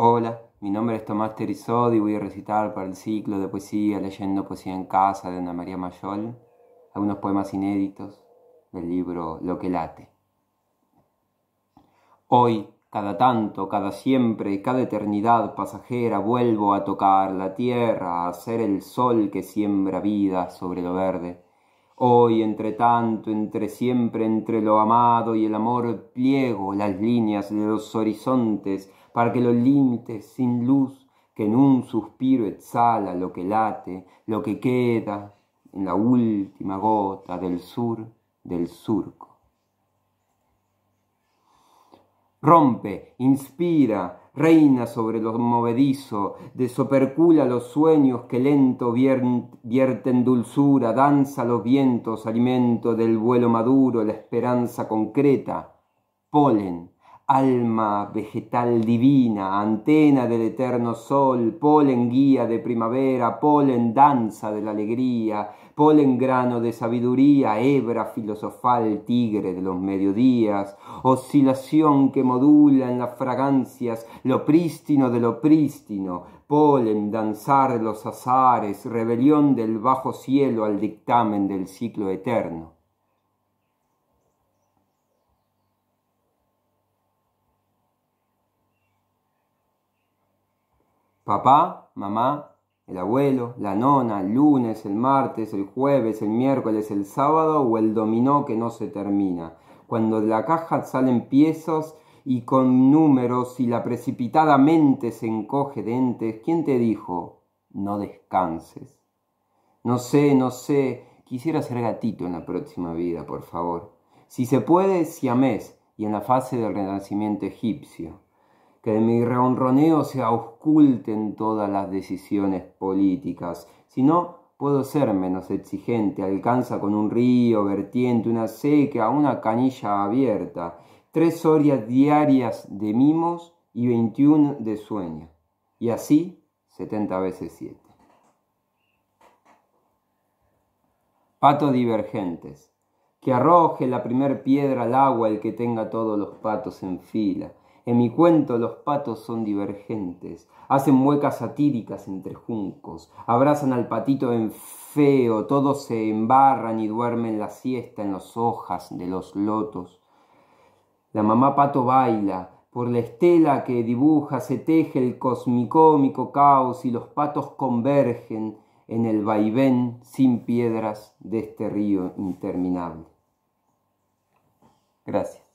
Hola, mi nombre es Tomás Terizodi y voy a recitar para el ciclo de poesía Leyendo Poesía en Casa de Ana María Mayol algunos poemas inéditos del libro Lo que late. Hoy, cada tanto, cada siempre, cada eternidad pasajera, vuelvo a tocar la tierra, a ser el sol que siembra vida sobre lo verde. Hoy, entre tanto, entre siempre, entre lo amado y el amor, pliego las líneas de los horizontes para que los límites sin luz, que en un suspiro exhala lo que late, lo que queda en la última gota del sur del surco. Rompe, inspira, reina sobre los movedizos, desopercula los sueños que lento vierten dulzura, danza los vientos, alimento del vuelo maduro, la esperanza concreta, polen, alma vegetal divina, antena del eterno sol, polen guía de primavera, polen danza de la alegría, polen grano de sabiduría, hebra filosofal, tigre de los mediodías, oscilación que modula en las fragancias lo prístino de lo prístino, polen danzar los azares, rebelión del bajo cielo al dictamen del ciclo eterno. Papá, mamá, el abuelo, la nona, el lunes, el martes, el jueves, el miércoles, el sábado o el dominó que no se termina. Cuando de la caja salen piezas y con números y la precipitada mente se encoge de ¿quién te dijo? No descanses. No sé, no sé, quisiera ser gatito en la próxima vida, por favor. Si se puede, si amés y en la fase del renacimiento egipcio que mi rehonroneo se ausculten todas las decisiones políticas, si no puedo ser menos exigente, alcanza con un río, vertiente, una seca, una canilla abierta, tres horas diarias de mimos y 21 de sueño, y así 70 veces siete. Patos divergentes. Que arroje la primer piedra al agua el que tenga todos los patos en fila. En mi cuento los patos son divergentes, hacen muecas satíricas entre juncos, abrazan al patito en feo, todos se embarran y duermen la siesta en las hojas de los lotos. La mamá pato baila, por la estela que dibuja se teje el cosmicómico caos y los patos convergen en el vaivén sin piedras de este río interminable. Gracias.